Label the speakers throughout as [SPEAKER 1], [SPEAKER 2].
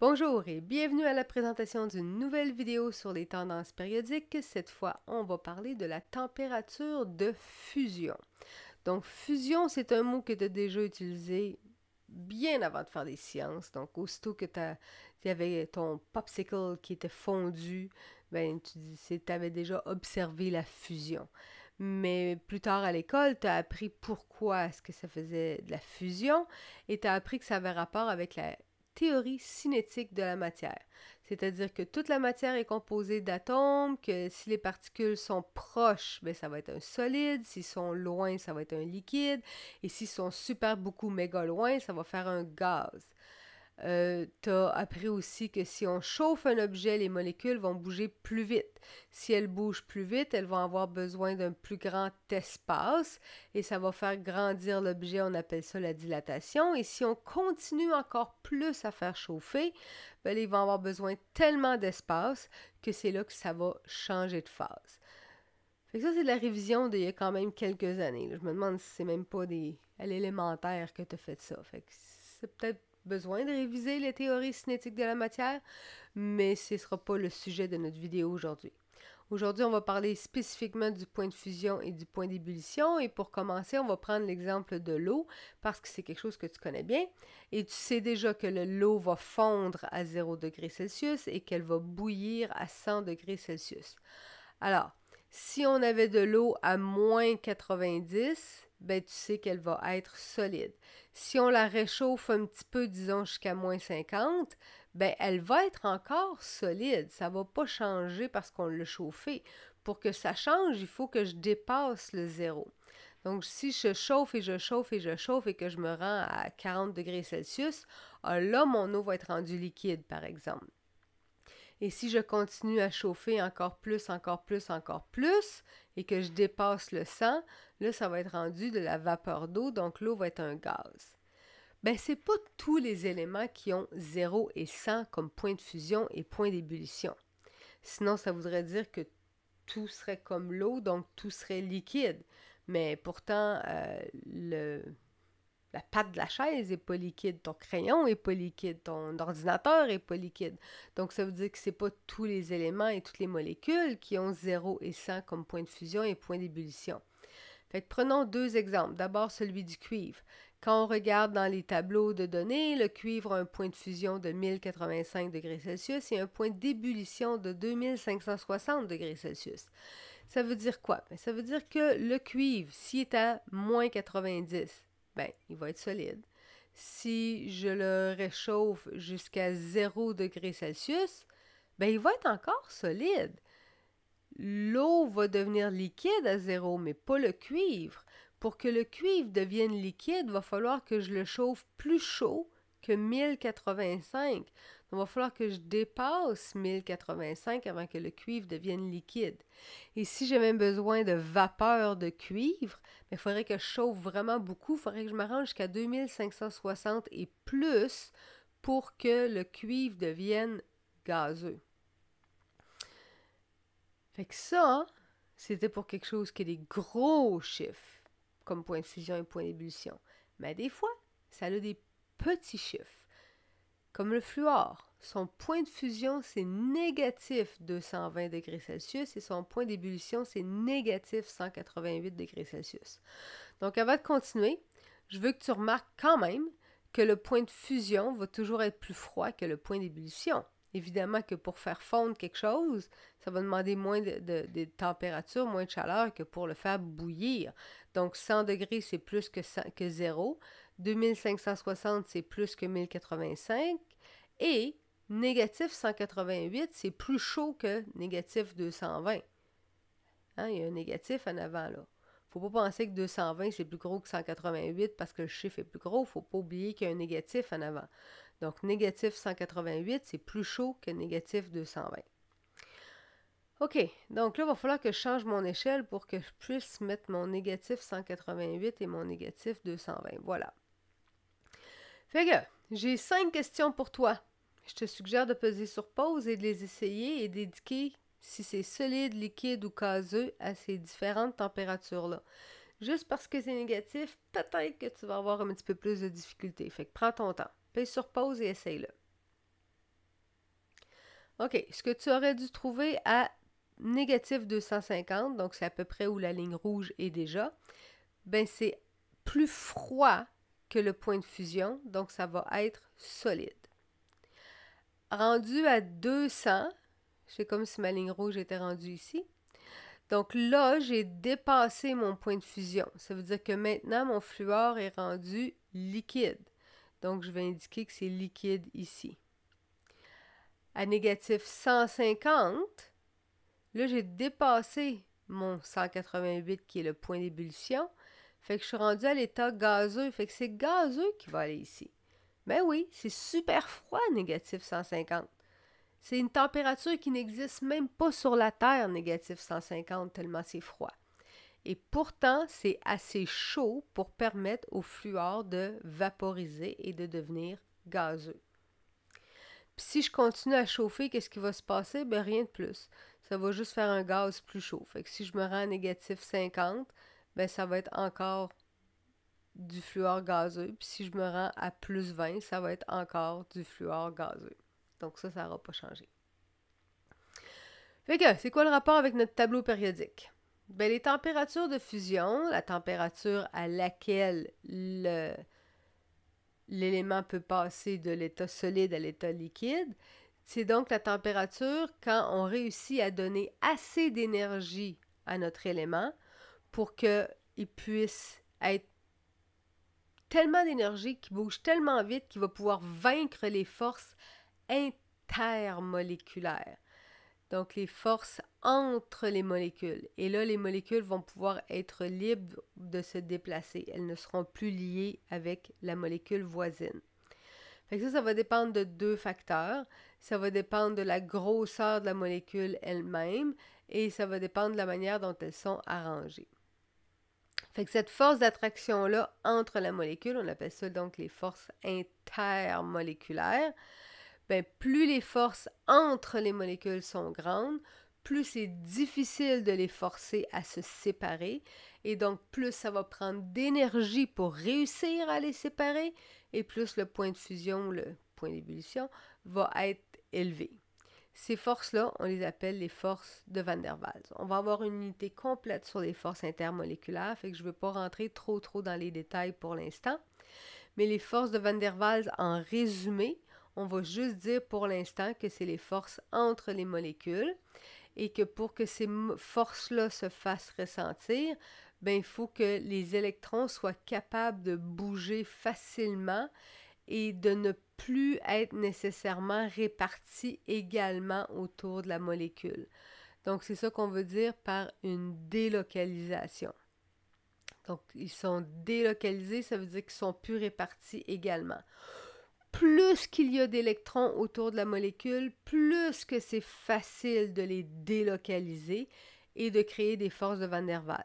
[SPEAKER 1] Bonjour et bienvenue à la présentation d'une nouvelle vidéo sur les tendances périodiques. Cette fois, on va parler de la température de fusion. Donc, fusion, c'est un mot que tu as déjà utilisé bien avant de faire des sciences. Donc, aussitôt que tu avais ton popsicle qui était fondu, ben, tu avais déjà observé la fusion. Mais plus tard à l'école, tu as appris pourquoi est-ce que ça faisait de la fusion et tu as appris que ça avait rapport avec la théorie cinétique de la matière. C'est-à-dire que toute la matière est composée d'atomes, que si les particules sont proches, ben, ça va être un solide, s'ils sont loin, ça va être un liquide, et s'ils sont super beaucoup méga loin, ça va faire un gaz. Euh, tu as appris aussi que si on chauffe un objet, les molécules vont bouger plus vite. Si elles bougent plus vite, elles vont avoir besoin d'un plus grand espace et ça va faire grandir l'objet. On appelle ça la dilatation. Et si on continue encore plus à faire chauffer, ben, ils vont avoir besoin tellement d'espace que c'est là que ça va changer de phase. Fait que ça, c'est de la révision d'il y a quand même quelques années. Je me demande si c'est même pas des, à l'élémentaire que tu as fait ça. Fait que c'est peut-être besoin de réviser les théories cinétiques de la matière, mais ce ne sera pas le sujet de notre vidéo aujourd'hui. Aujourd'hui, on va parler spécifiquement du point de fusion et du point d'ébullition. Et pour commencer, on va prendre l'exemple de l'eau parce que c'est quelque chose que tu connais bien. Et tu sais déjà que l'eau va fondre à 0 degré Celsius et qu'elle va bouillir à 100 degrés Celsius. Alors, si on avait de l'eau à moins 90, ben, tu sais qu'elle va être solide. Si on la réchauffe un petit peu, disons jusqu'à moins 50, ben, elle va être encore solide. Ça ne va pas changer parce qu'on l'a chauffé. Pour que ça change, il faut que je dépasse le zéro. Donc, si je chauffe et je chauffe et je chauffe et que je me rends à 40 degrés Celsius, ah, là, mon eau va être rendue liquide, par exemple. Et si je continue à chauffer encore plus, encore plus, encore plus, et que je dépasse le 100, là, ça va être rendu de la vapeur d'eau, donc l'eau va être un gaz. Ben, c'est pas tous les éléments qui ont 0 et 100 comme point de fusion et point d'ébullition. Sinon, ça voudrait dire que tout serait comme l'eau, donc tout serait liquide. Mais pourtant, euh, le, la patte de la chaise n'est pas liquide, ton crayon n'est pas liquide, ton ordinateur n'est pas liquide. Donc, ça veut dire que ce pas tous les éléments et toutes les molécules qui ont 0 et 100 comme point de fusion et point d'ébullition. Fait prenons deux exemples. D'abord, celui du cuivre. Quand on regarde dans les tableaux de données, le cuivre a un point de fusion de 1085 degrés Celsius et un point d'ébullition de 2560 degrés Celsius. Ça veut dire quoi? Ben, ça veut dire que le cuivre, s'il est à moins 90, ben, il va être solide. Si je le réchauffe jusqu'à 0 degré Celsius, ben, il va être encore solide. L'eau va devenir liquide à zéro, mais pas le cuivre. Pour que le cuivre devienne liquide, il va falloir que je le chauffe plus chaud que 1085. Il va falloir que je dépasse 1085 avant que le cuivre devienne liquide. Et si j'ai même besoin de vapeur de cuivre, ben, il faudrait que je chauffe vraiment beaucoup. Il faudrait que je m'arrange jusqu'à 2560 et plus pour que le cuivre devienne gazeux. Fait que ça, hein, c'était pour quelque chose qui a des gros chiffres, comme point de fusion et point d'ébullition. Mais des fois, ça a des petits chiffres comme le fluor. Son point de fusion, c'est négatif 220 degrés Celsius et son point d'ébullition, c'est négatif 188 degrés Celsius. Donc avant de continuer, je veux que tu remarques quand même que le point de fusion va toujours être plus froid que le point d'ébullition. Évidemment que pour faire fondre quelque chose, ça va demander moins de, température, moins de chaleur que pour le faire bouillir. Donc 100 degrés, c'est plus que, zéro. que 0. 2560, c'est plus que 1085. Et négatif 188, c'est plus chaud que négatif 220. Hein, il y a un négatif en avant, là. faut pas penser que 220, c'est plus gros que 188 parce que le chiffre est plus gros. faut pas oublier qu'il y a un négatif en avant. Donc, négatif 188, c'est plus chaud que négatif 220. OK, donc là, il va falloir que je change mon échelle pour que je puisse mettre mon négatif 188 et mon négatif 220. Voilà. Fait que, j'ai cinq questions pour toi. Je te suggère de peser sur pause et de les essayer et dédiquer si c'est solide, liquide ou caseux à ces différentes températures-là. Juste parce que c'est négatif, peut-être que tu vas avoir un petit peu plus de difficultés. Fait que prends ton temps. Pèse sur pause et essaye-le. OK. Ce que tu aurais dû trouver à négatif 250, donc c'est à peu près où la ligne rouge est déjà, ben c'est plus froid que le point de fusion, donc ça va être solide. Rendu à 200, c'est comme si ma ligne rouge était rendue ici. Donc là, j'ai dépassé mon point de fusion. Ça veut dire que maintenant, mon fluor est rendu liquide. Donc, je vais indiquer que c'est liquide ici. À négatif 150, là, j'ai dépassé mon 188 qui est le point d'ébullition. Fait que je suis rendu à l'état gazeux. Fait que c'est gazeux qui va aller ici. Mais ben oui, c'est super froid, négatif 150. C'est une température qui n'existe même pas sur la Terre, négatif 150, tellement c'est froid. Et pourtant, c'est assez chaud pour permettre au fluor de vaporiser et de devenir gazeux. Puis si je continue à chauffer, qu'est-ce qui va se passer? Ben rien de plus. Ça va juste faire un gaz plus chaud. Fait que si je me rends à négatif 50, ben, ça va être encore du fluor gazeux. Puis si je me rends à plus 20, ça va être encore du fluor gazeux. Donc ça, ça n'aura pas changé. Fait que, c'est quoi le rapport avec notre tableau périodique? Ben, les températures de fusion, la température à laquelle l'élément peut passer de l'état solide à l'état liquide, c'est donc la température quand on réussit à donner assez d'énergie à notre élément pour qu'il puisse être tellement d'énergie, qu'il bouge tellement vite, qu'il va pouvoir vaincre les forces intermoléculaires. Donc les forces entre les molécules. Et là, les molécules vont pouvoir être libres de se déplacer. Elles ne seront plus liées avec la molécule voisine. que ça, ça va dépendre de deux facteurs. Ça va dépendre de la grosseur de la molécule elle-même et ça va dépendre de la manière dont elles sont arrangées. Fait que cette force d'attraction-là entre la molécule, on appelle ça donc les forces intermoléculaires, bien, plus les forces entre les molécules sont grandes, plus c'est difficile de les forcer à se séparer, et donc plus ça va prendre d'énergie pour réussir à les séparer, et plus le point de fusion, le point d'ébullition, va être élevé. Ces forces-là, on les appelle les forces de Van der Waals. On va avoir une unité complète sur les forces intermoléculaires, fait que je ne veux pas rentrer trop trop dans les détails pour l'instant. Mais les forces de Van der Waals, en résumé, on va juste dire pour l'instant que c'est les forces entre les molécules et que pour que ces forces-là se fassent ressentir, ben, il faut que les électrons soient capables de bouger facilement et de ne plus être nécessairement répartis également autour de la molécule. Donc, c'est ça qu'on veut dire par une délocalisation. Donc, ils sont délocalisés, ça veut dire qu'ils sont plus répartis également. Plus qu'il y a d'électrons autour de la molécule, plus que c'est facile de les délocaliser et de créer des forces de Van der Waals.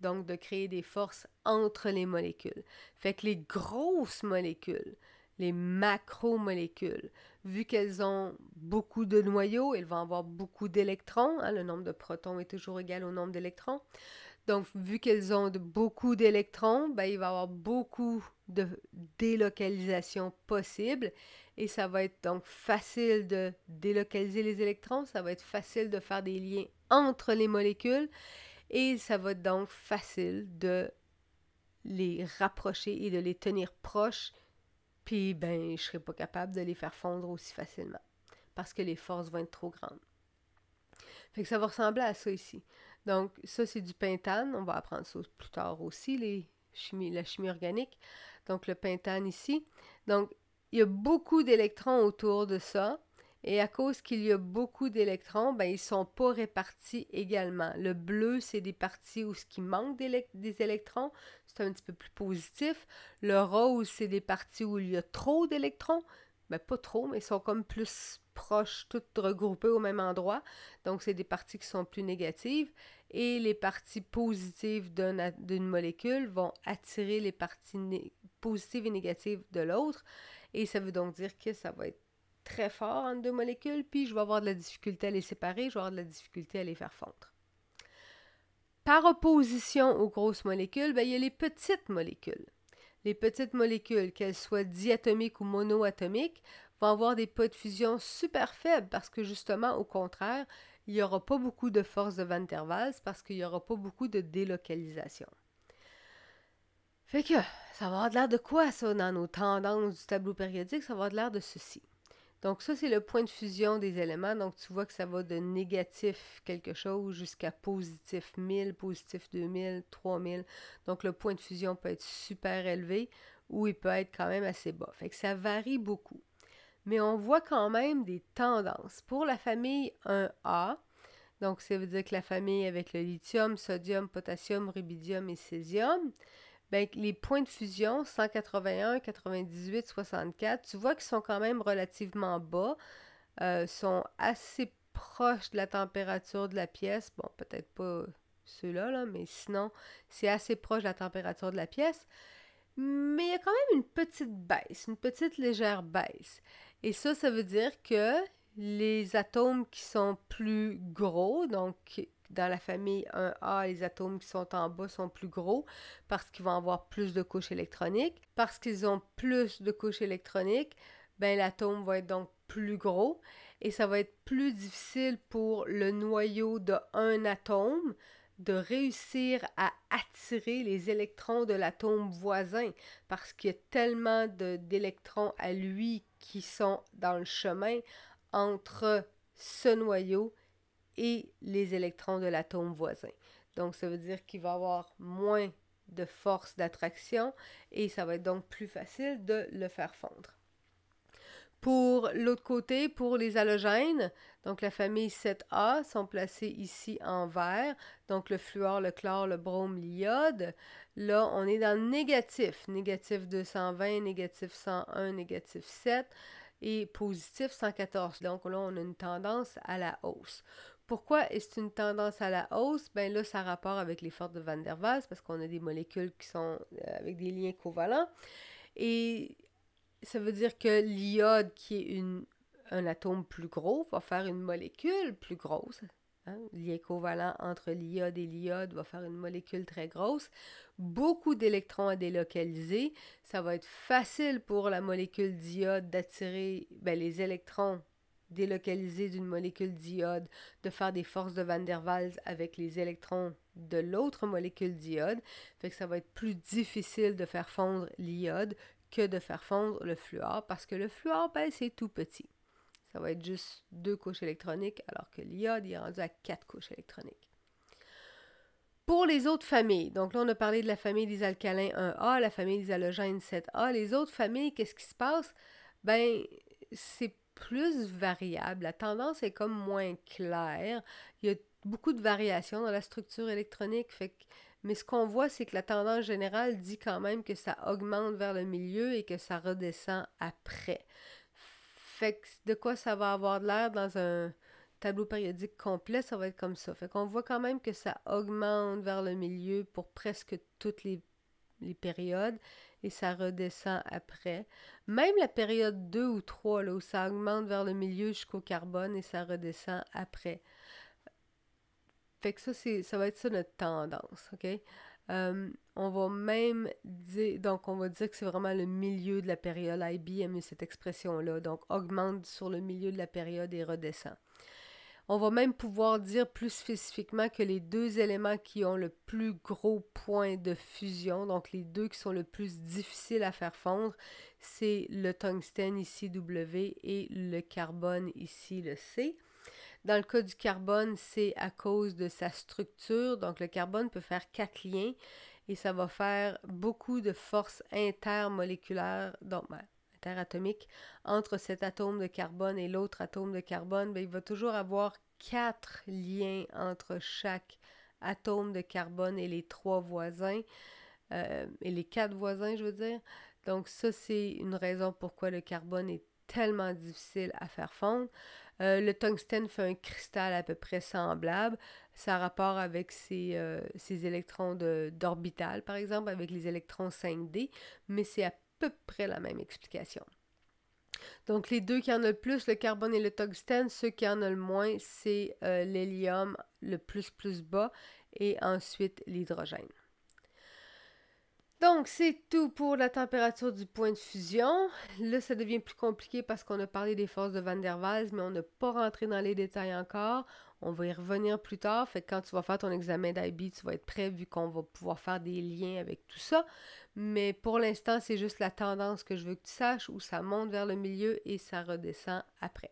[SPEAKER 1] Donc, de créer des forces entre les molécules. Fait que les grosses molécules, les macromolécules. Vu qu'elles ont beaucoup de noyaux, elles vont avoir beaucoup d'électrons. Hein, le nombre de protons est toujours égal au nombre d'électrons. Donc, vu qu'elles ont beaucoup d'électrons, ben, il va y avoir beaucoup de délocalisation possible et ça va être donc facile de délocaliser les électrons, ça va être facile de faire des liens entre les molécules et ça va être donc facile de les rapprocher et de les tenir proches puis ben, je serai pas capable de les faire fondre aussi facilement parce que les forces vont être trop grandes. Fait que ça va ressembler à ça ici. Donc, ça, c'est du pentane. On va apprendre ça plus tard aussi, les chimie, la chimie organique. Donc, le pentane ici. Donc, il y a beaucoup d'électrons autour de ça. Et à cause qu'il y a beaucoup d'électrons, ben, ils ne sont pas répartis également. Le bleu, c'est des parties où ce qui manque des électrons, c'est un petit peu plus positif. Le rose, c'est des parties où il y a trop d'électrons, ben, pas trop, mais ils sont comme plus proches, toutes regroupées au même endroit. Donc, c'est des parties qui sont plus négatives. Et les parties positives d'une molécule vont attirer les parties positives et négatives de l'autre. Et ça veut donc dire que ça va être très fort entre deux molécules, puis je vais avoir de la difficulté à les séparer, je vais avoir de la difficulté à les faire fondre. Par opposition aux grosses molécules, ben, il y a les petites molécules. Les petites molécules, qu'elles soient diatomiques ou monoatomiques, vont avoir des pots de fusion super faibles parce que justement, au contraire, il n'y aura pas beaucoup de force de Van der Waals parce qu'il n'y aura pas beaucoup de délocalisation. Fait que ça va avoir l'air de quoi ça dans nos tendances du tableau périodique? Ça va avoir l'air de ceci. Donc ça, c'est le point de fusion des éléments. Donc tu vois que ça va de négatif quelque chose jusqu'à positif 1000, positif 2000, 3000. Donc le point de fusion peut être super élevé ou il peut être quand même assez bas. Fait que ça varie beaucoup. Mais on voit quand même des tendances. Pour la famille 1A, donc ça veut dire que la famille avec le lithium, sodium, potassium, rubidium et césium, ben, les points de fusion, 181, 98, 64, tu vois qu'ils sont quand même relativement bas, euh, sont assez proches de la température de la pièce. Bon, peut-être pas ceux là, mais sinon, c'est assez proche de la température de la pièce. Mais il y a quand même une petite baisse, une petite légère baisse. Et ça, ça veut dire que les atomes qui sont plus gros, donc dans la famille 1A, les atomes qui sont en bas sont plus gros parce qu'ils vont avoir plus de couches électroniques. Parce qu'ils ont plus de couches électroniques, ben, l'atome va être donc plus gros et ça va être plus difficile pour le noyau de atome de réussir à attirer les électrons de l'atome voisin parce qu'il y a tellement d'électrons à lui qui sont dans le chemin entre ce noyau et les électrons de l'atome voisin. Donc, ça veut dire qu'il va avoir moins de force d'attraction et ça va être donc plus facile de le faire fondre. Pour l'autre côté, pour les halogènes, donc la famille 7A sont placés ici en vert, donc le fluor, le chlore, le brome, l'iode. Là, on est dans négatif, négatif 220, négatif 101, négatif 7 et positif 114. Donc là, on a une tendance à la hausse. Pourquoi est-ce une tendance à la hausse? Bien là, ça a rapport avec l'effort de Van der Waals parce qu'on a des molécules qui sont euh, avec des liens covalents. Et ça veut dire que l'iode, qui est une, un atome plus gros, va faire une molécule plus grosse. Lien hein, covalent entre l'iode et l'iode va faire une molécule très grosse. Beaucoup d'électrons à délocaliser. Ça va être facile pour la molécule d'iode d'attirer ben, les électrons délocalisés d'une molécule d'iode, de faire des forces de Van der Waals avec les électrons de l'autre molécule d'iode. Fait que ça va être plus difficile de faire fondre l'iode que de faire fondre le fluor parce que le fluor, ben, c'est tout petit ça va être juste deux couches électroniques, alors que l'iode est rendu à quatre couches électroniques. Pour les autres familles, donc là on a parlé de la famille des alcalins 1A, la famille des halogènes 7A, les autres familles, qu'est-ce qui se passe? Ben, c'est plus variable, la tendance est comme moins claire, il y a beaucoup de variations dans la structure électronique, mais ce qu'on voit, c'est que la tendance générale dit quand même que ça augmente vers le milieu et que ça redescend après. Fait que de quoi ça va avoir l'air dans un tableau périodique complet, ça va être comme ça. Fait qu'on voit quand même que ça augmente vers le milieu pour presque toutes les, les périodes et ça redescend après. Même la période 2 ou 3, là, où ça augmente vers le milieu jusqu'au carbone et ça redescend après. Fait que ça, ça va être ça notre tendance, OK? Euh, on va même dire, donc on va dire que c'est vraiment le milieu de la période. IB cette expression-là, donc augmente sur le milieu de la période et redescend. On va même pouvoir dire plus spécifiquement que les deux éléments qui ont le plus gros point de fusion, donc les deux qui sont le plus difficiles à faire fondre, c'est le tungstène ici W et le carbone ici le C. Dans le cas du carbone, c'est à cause de sa structure. Donc, le carbone peut faire quatre liens et ça va faire beaucoup de forces intermoléculaires, donc ben, interatomiques, entre cet atome de carbone et l'autre atome de carbone. Ben, il va toujours avoir quatre liens entre chaque atome de carbone et les trois voisins, euh, et les quatre voisins, je veux dire. Donc, ça, c'est une raison pourquoi le carbone est tellement difficile à faire fondre. Euh, le tungstène fait un cristal à peu près semblable. Ça a rapport avec ses, euh, électrons d'orbital, par exemple, avec les électrons 5D, mais c'est à peu près la même explication. Donc, les deux qui en ont le plus, le carbone et le tungstène, ceux qui en ont le moins, c'est euh, l'hélium le plus plus bas et ensuite l'hydrogène. Donc, c'est tout pour la température du point de fusion. Là, ça devient plus compliqué parce qu'on a parlé des forces de Van der Waals, mais on n'a pas rentré dans les détails encore. On va y revenir plus tard. Fait que quand tu vas faire ton examen d'IB, tu vas être prêt vu qu'on va pouvoir faire des liens avec tout ça. Mais pour l'instant, c'est juste la tendance que je veux que tu saches où ça monte vers le milieu et ça redescend après.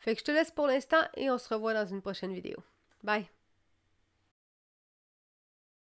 [SPEAKER 1] Fait que je te laisse pour l'instant et on se revoit dans une prochaine vidéo. Bye!